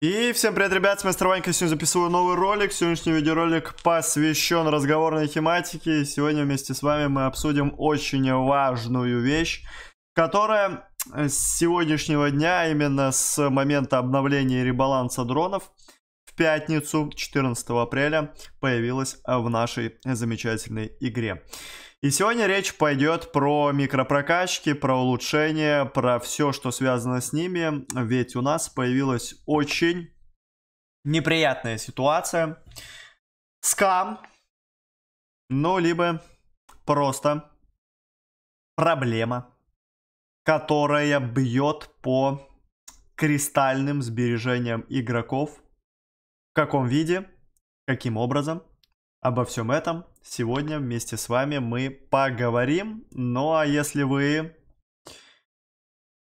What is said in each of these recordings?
И всем привет, ребят, с Мастер Ванька. Сегодня записываю новый ролик. Сегодняшний видеоролик посвящен разговорной тематике. Сегодня вместе с вами мы обсудим очень важную вещь, которая с сегодняшнего дня, именно с момента обновления и ребаланса дронов, пятницу 14 апреля появилась в нашей замечательной игре. И сегодня речь пойдет про микропрокачки, про улучшения, про все, что связано с ними, ведь у нас появилась очень неприятная ситуация. Скам, ну, либо просто проблема, которая бьет по кристальным сбережениям игроков – каком виде, каким образом. Обо всем этом сегодня вместе с вами мы поговорим. Ну а если вы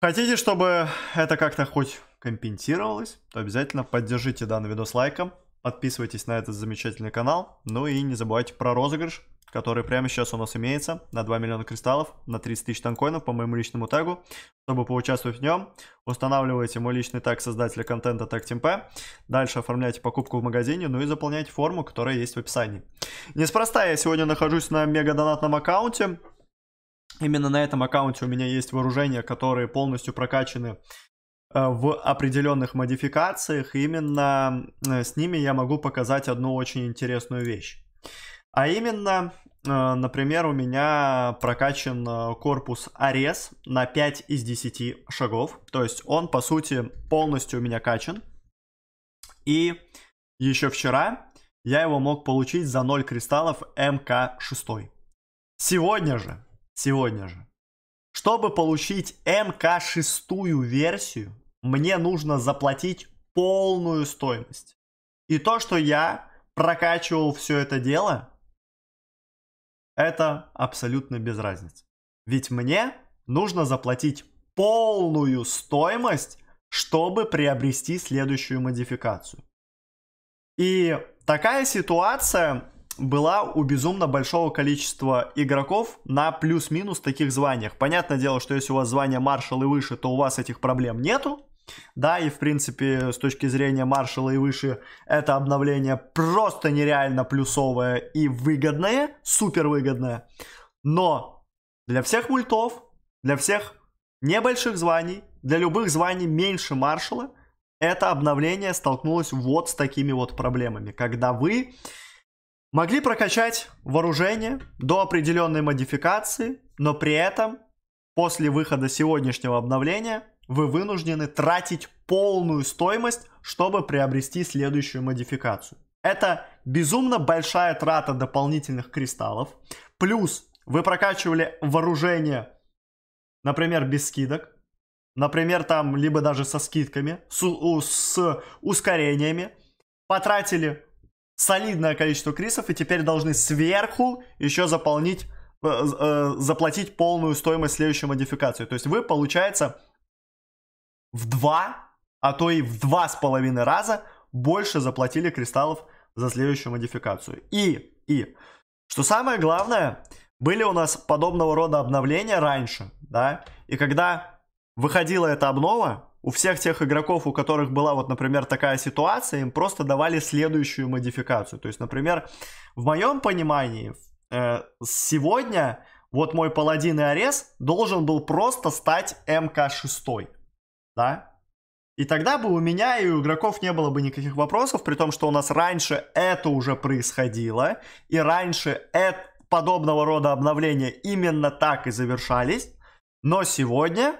хотите, чтобы это как-то хоть компенсировалось, то обязательно поддержите данный видос лайком, подписывайтесь на этот замечательный канал, ну и не забывайте про розыгрыш, который прямо сейчас у нас имеется, на 2 миллиона кристаллов, на 30 тысяч танкоинов по моему личному тегу. Чтобы поучаствовать в нем, устанавливайте мой личный тег создателя контента TagTimP, дальше оформляйте покупку в магазине, ну и заполняйте форму, которая есть в описании. Неспроста я сегодня нахожусь на мега-донатном аккаунте. Именно на этом аккаунте у меня есть вооружения, которые полностью прокачаны э, в определенных модификациях. Именно э, с ними я могу показать одну очень интересную вещь. А именно Э, например, у меня прокачан э, корпус Арес на 5 из 10 шагов. То есть он, по сути, полностью у меня качан. И еще вчера я его мог получить за 0 кристаллов МК-6. Сегодня же, сегодня же, чтобы получить МК-6 версию, мне нужно заплатить полную стоимость. И то, что я прокачивал все это дело – это абсолютно без разницы. Ведь мне нужно заплатить полную стоимость, чтобы приобрести следующую модификацию. И такая ситуация была у безумно большого количества игроков на плюс-минус таких званиях. Понятное дело, что если у вас звание маршал и выше, то у вас этих проблем нету. Да, и в принципе, с точки зрения маршала и выше, это обновление просто нереально плюсовое и выгодное, супер выгодное. Но для всех мультов, для всех небольших званий, для любых званий меньше маршала, это обновление столкнулось вот с такими вот проблемами, когда вы могли прокачать вооружение до определенной модификации, но при этом после выхода сегодняшнего обновления вы вынуждены тратить полную стоимость, чтобы приобрести следующую модификацию. Это безумно большая трата дополнительных кристаллов. Плюс вы прокачивали вооружение, например, без скидок. Например, там, либо даже со скидками, с, с ускорениями. Потратили солидное количество крисов и теперь должны сверху еще заполнить, э, э, заплатить полную стоимость следующей модификации. То есть вы, получается, в два, а то и в два с половиной раза больше заплатили кристаллов за следующую модификацию. И, и, что самое главное, были у нас подобного рода обновления раньше, да, и когда выходила эта обнова, у всех тех игроков, у которых была вот, например, такая ситуация, им просто давали следующую модификацию. То есть, например, в моем понимании, э, сегодня вот мой паладин и арес должен был просто стать МК-6 да, и тогда бы у меня и у игроков не было бы никаких вопросов, при том, что у нас раньше это уже происходило, и раньше это, подобного рода обновления именно так и завершались. Но сегодня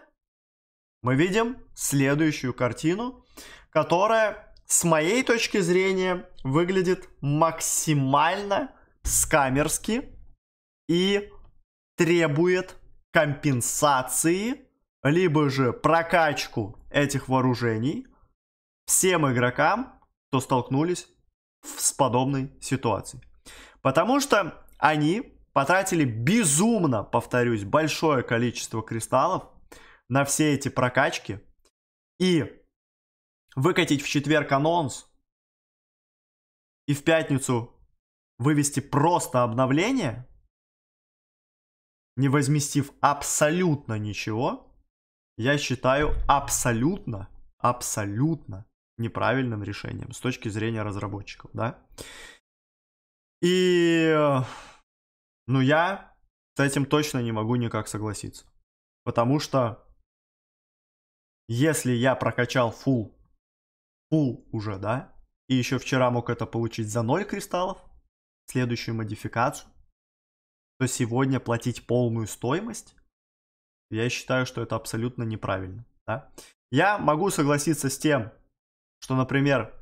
мы видим следующую картину, которая, с моей точки зрения, выглядит максимально скамерски и требует компенсации либо же прокачку этих вооружений всем игрокам, кто столкнулись с подобной ситуацией. Потому что они потратили безумно, повторюсь, большое количество кристаллов на все эти прокачки. И выкатить в четверг анонс и в пятницу вывести просто обновление, не возместив абсолютно ничего, я считаю абсолютно, абсолютно неправильным решением с точки зрения разработчиков, да. И, ну, я с этим точно не могу никак согласиться. Потому что если я прокачал фул, фул уже, да, и еще вчера мог это получить за 0 кристаллов, следующую модификацию, то сегодня платить полную стоимость я считаю, что это абсолютно неправильно. Да? Я могу согласиться с тем, что, например,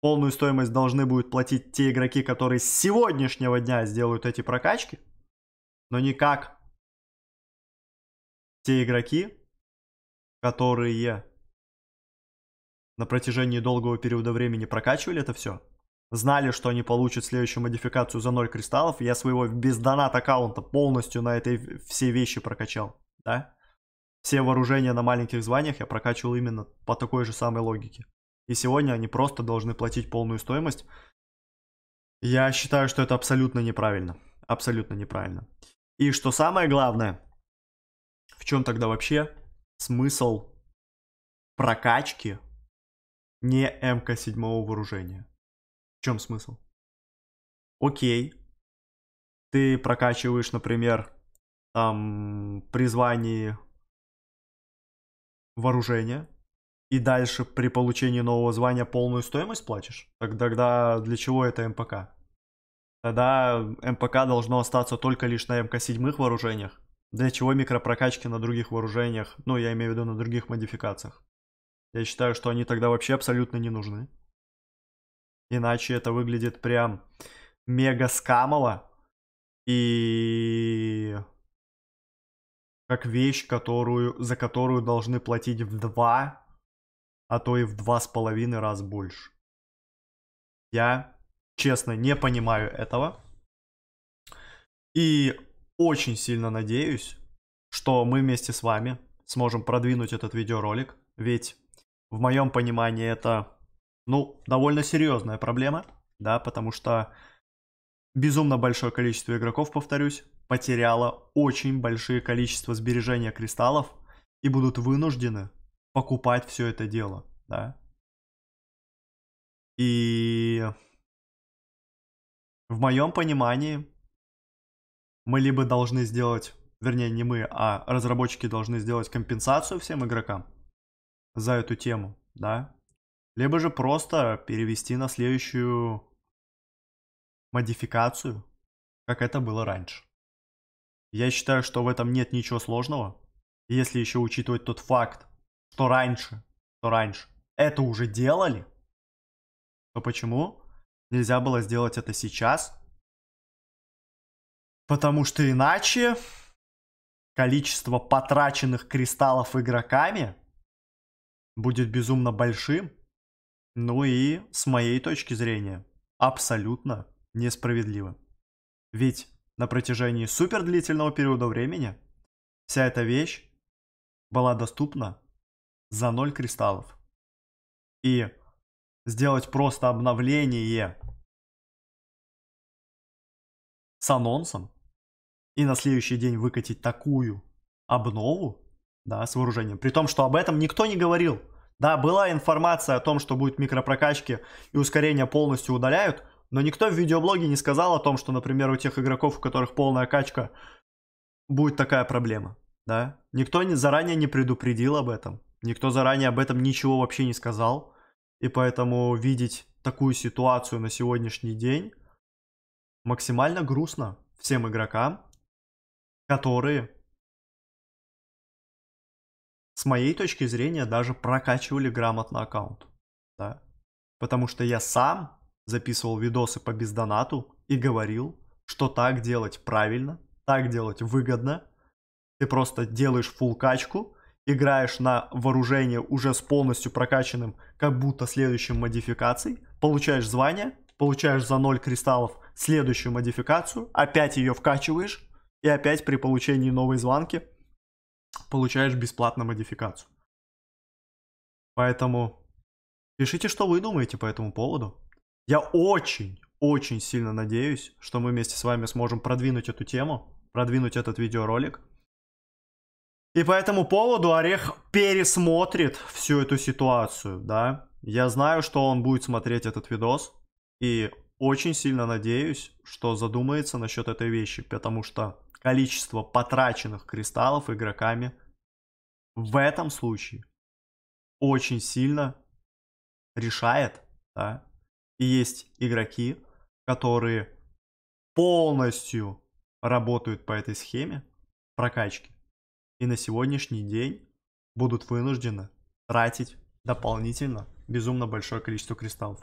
полную стоимость должны будут платить те игроки, которые с сегодняшнего дня сделают эти прокачки, но никак те игроки, которые на протяжении долгого периода времени прокачивали это все, знали, что они получат следующую модификацию за 0 кристаллов. Я своего без донат аккаунта полностью на этой все вещи прокачал да? Все вооружения на маленьких званиях я прокачивал именно по такой же самой логике. И сегодня они просто должны платить полную стоимость. Я считаю, что это абсолютно неправильно. Абсолютно неправильно. И что самое главное, в чем тогда вообще смысл прокачки не МК-7 вооружения? В чем смысл? Окей, ты прокачиваешь, например, там при звании вооружения. И дальше при получении нового звания полную стоимость платишь. Так тогда для чего это МПК? Тогда МПК должно остаться только лишь на МК-7 вооружениях. Для чего микропрокачки на других вооружениях? Ну, я имею в виду на других модификациях. Я считаю, что они тогда вообще абсолютно не нужны. Иначе это выглядит прям мега скамово. И как вещь, которую, за которую должны платить в два, а то и в два с половиной раз больше. Я, честно, не понимаю этого. И очень сильно надеюсь, что мы вместе с вами сможем продвинуть этот видеоролик, ведь в моем понимании это, ну, довольно серьезная проблема, да, потому что безумно большое количество игроков, повторюсь, потеряла очень большие количество сбережения кристаллов и будут вынуждены покупать все это дело, да. И в моем понимании мы либо должны сделать, вернее не мы, а разработчики должны сделать компенсацию всем игрокам за эту тему, да, либо же просто перевести на следующую модификацию, как это было раньше. Я считаю, что в этом нет ничего сложного. Если еще учитывать тот факт, что раньше, что раньше это уже делали, то почему нельзя было сделать это сейчас? Потому что иначе количество потраченных кристаллов игроками будет безумно большим. Ну и с моей точки зрения абсолютно несправедливо. Ведь на протяжении супер длительного периода времени вся эта вещь была доступна за 0 кристаллов. И сделать просто обновление с анонсом и на следующий день выкатить такую обнову, да, с вооружением. При том, что об этом никто не говорил. Да, была информация о том, что будет микропрокачки и ускорения полностью удаляют, но никто в видеоблоге не сказал о том, что, например, у тех игроков, у которых полная качка, будет такая проблема. Да? Никто не, заранее не предупредил об этом. Никто заранее об этом ничего вообще не сказал. И поэтому видеть такую ситуацию на сегодняшний день максимально грустно всем игрокам, которые, с моей точки зрения, даже прокачивали грамотно аккаунт. Да? Потому что я сам записывал видосы по бездонату и говорил, что так делать правильно, так делать выгодно. Ты просто делаешь фул качку, играешь на вооружение уже с полностью прокачанным, как будто следующим модификацией, получаешь звание, получаешь за 0 кристаллов следующую модификацию, опять ее вкачиваешь, и опять при получении новой звонки получаешь бесплатно модификацию. Поэтому пишите, что вы думаете по этому поводу. Я очень, очень сильно надеюсь, что мы вместе с вами сможем продвинуть эту тему, продвинуть этот видеоролик. И по этому поводу Орех пересмотрит всю эту ситуацию, да. Я знаю, что он будет смотреть этот видос, и очень сильно надеюсь, что задумается насчет этой вещи, потому что количество потраченных кристаллов игроками в этом случае очень сильно решает, да, и есть игроки, которые полностью работают по этой схеме прокачки. И на сегодняшний день будут вынуждены тратить дополнительно безумно большое количество кристаллов.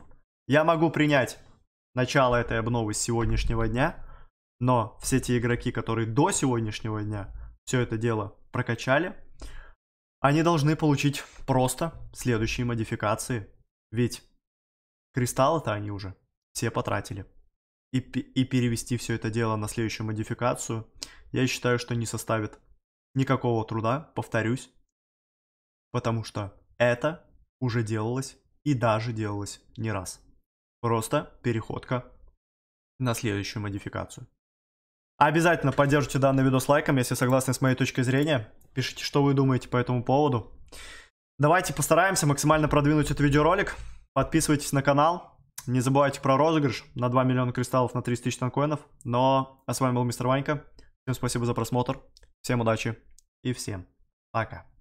Я могу принять начало этой обновы с сегодняшнего дня, но все те игроки, которые до сегодняшнего дня все это дело прокачали, они должны получить просто следующие модификации. Ведь Кристаллы-то они уже все потратили. И, и перевести все это дело на следующую модификацию, я считаю, что не составит никакого труда, повторюсь. Потому что это уже делалось и даже делалось не раз. Просто переходка на следующую модификацию. Обязательно поддержите данный видос лайком, если согласны с моей точкой зрения. Пишите, что вы думаете по этому поводу. Давайте постараемся максимально продвинуть этот видеоролик. Подписывайтесь на канал. Не забывайте про розыгрыш на 2 миллиона кристаллов на 30 тысяч танкоинов. Но а с вами был мистер Ванька. Всем спасибо за просмотр. Всем удачи и всем пока.